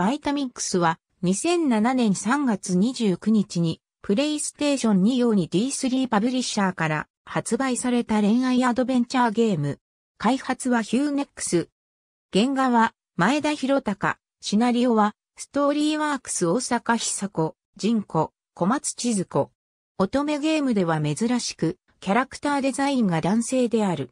バイタミックスは2007年3月29日にプレイステーション2用に D3 パブリッシャーから発売された恋愛アドベンチャーゲーム。開発はヒューネックス。原画は前田博隆。シナリオはストーリーワークス大阪久子、人子、小松千鶴子。乙女ゲームでは珍しく、キャラクターデザインが男性である。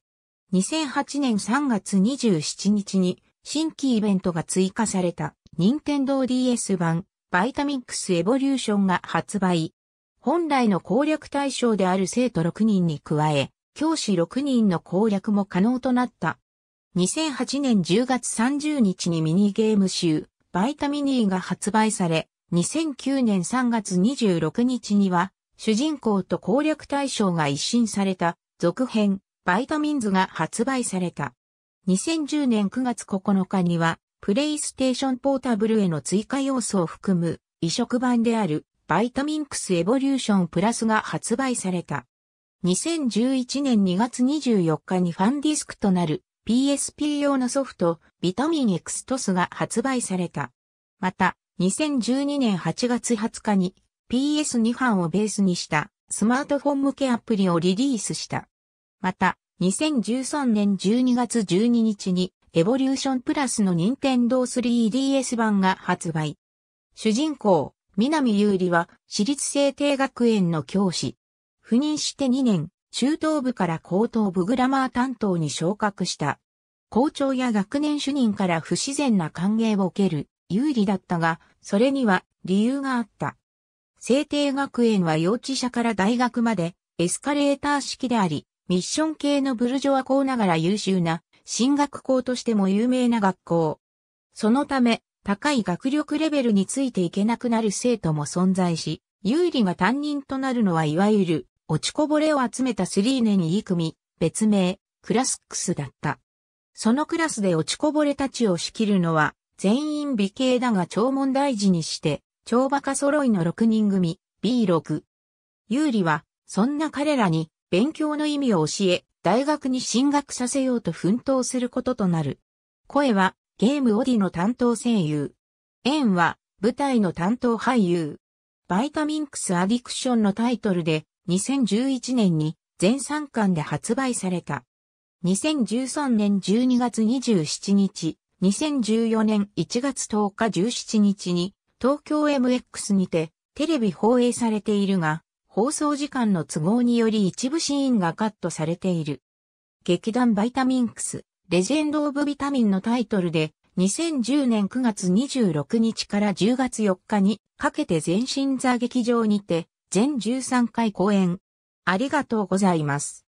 2008年3月27日に新規イベントが追加された。任天堂 DS 版、バイタミックスエボリューションが発売。本来の攻略対象である生徒6人に加え、教師6人の攻略も可能となった。2008年10月30日にミニゲーム集、バイタミニーが発売され、2009年3月26日には、主人公と攻略対象が一新された、続編、バイタミンズが発売された。2010年9月9日には、プレイステーションポータブルへの追加要素を含む移植版であるバイタミンクスエボリューションプラスが発売された。2011年2月24日にファンディスクとなる PSP 用のソフトビタミン X トスが発売された。また、2012年8月20日に PS2 版をベースにしたスマートフォン向けアプリをリリースした。また、2013年12月12日にエボリューションプラスの任天堂 3DS 版が発売。主人公、南優里は、私立制定学園の教師。赴任して2年、中等部から高等部グラマー担当に昇格した。校長や学年主任から不自然な歓迎を受ける、有利だったが、それには理由があった。制定学園は幼稚舎から大学までエスカレーター式であり、ミッション系のブルジョア校ながら優秀な進学校としても有名な学校。そのため、高い学力レベルについていけなくなる生徒も存在し、有利が担任となるのはいわゆる、落ちこぼれを集めたスリーネにいい組、別名、クラスックスだった。そのクラスで落ちこぼれたちを仕切るのは、全員美形だが弔問題児にして、超馬家揃いの6人組、B6。有利は、そんな彼らに、勉強の意味を教え、大学に進学させようと奮闘することとなる。声はゲームオディの担当声優。縁は舞台の担当俳優。バイタミンクスアディクションのタイトルで2011年に全3巻で発売された。2013年12月27日、2014年1月10日17日に東京 MX にてテレビ放映されているが、放送時間の都合により一部シーンがカットされている。劇団バイタミンクス、レジェンド・オブ・ビタミンのタイトルで、2010年9月26日から10月4日にかけて全身座劇場にて、全13回公演。ありがとうございます。